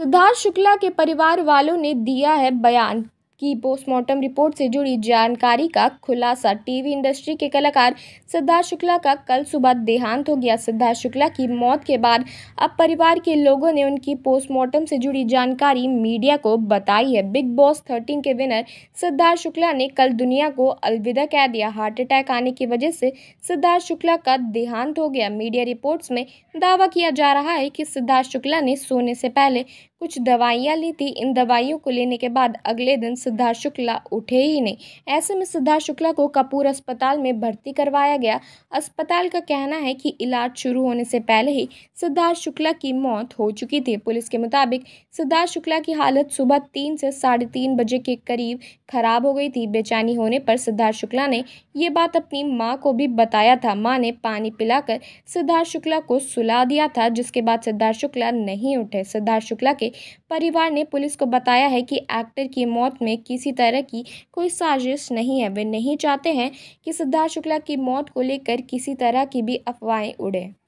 सिद्धार्थ शुक्ला के परिवार वालों ने दिया है बयान की पोस्टमार्टम रिपोर्ट से जुड़ी जानकारी का खुलासा टीवी इंडस्ट्री के कलाकार सिद्धार्थ शुक्ला का कल सुबह देहांत हो गया सिद्धार्थ शुक्ला की मौत के बाद अब परिवार के लोगों ने उनकी पोस्टमार्टम से जुड़ी जानकारी मीडिया को बताई है बिग बॉस थर्टीन के विनर सिद्धार्थ शुक्ला ने कल दुनिया को अलविदा कह दिया हार्ट अटैक आने की वजह से सिद्धार्थ शुक्ला का देहांत हो गया मीडिया रिपोर्ट्स में दावा किया जा रहा है कि सिद्धार्थ शुक्ला ने सोने से पहले कुछ दवाइयाँ ली थी इन दवाइयों को लेने के बाद अगले दिन सिद्धार्थ शुक्ला उठे ही नहीं ऐसे में सिद्धार्थ शुक्ला को कपूर अस्पताल में भर्ती करवाया गया अस्पताल का कहना है कि इलाज शुरू होने से पहले ही सिद्धार्थ शुक्ला की मौत हो चुकी थी पुलिस के मुताबिक सिद्धार्थ शुक्ला की हालत सुबह तीन से साढ़े तीन बजे के करीब खराब हो गई थी बेचैनी होने पर सिद्धार्थ शुक्ला ने ये बात अपनी माँ को भी बताया था माँ ने पानी पिलाकर सिद्धार्थ शुक्ला को सुला दिया था जिसके बाद सिद्धार्थ शुक्ला नहीं उठे सिद्धार्थ शुक्ला के परिवार ने पुलिस को बताया है कि एक्टर की मौत में किसी तरह की कोई साजिश नहीं है वे नहीं चाहते हैं कि सिद्धार्थ शुक्ला की मौत को लेकर किसी तरह की भी अफवाहें उड़ें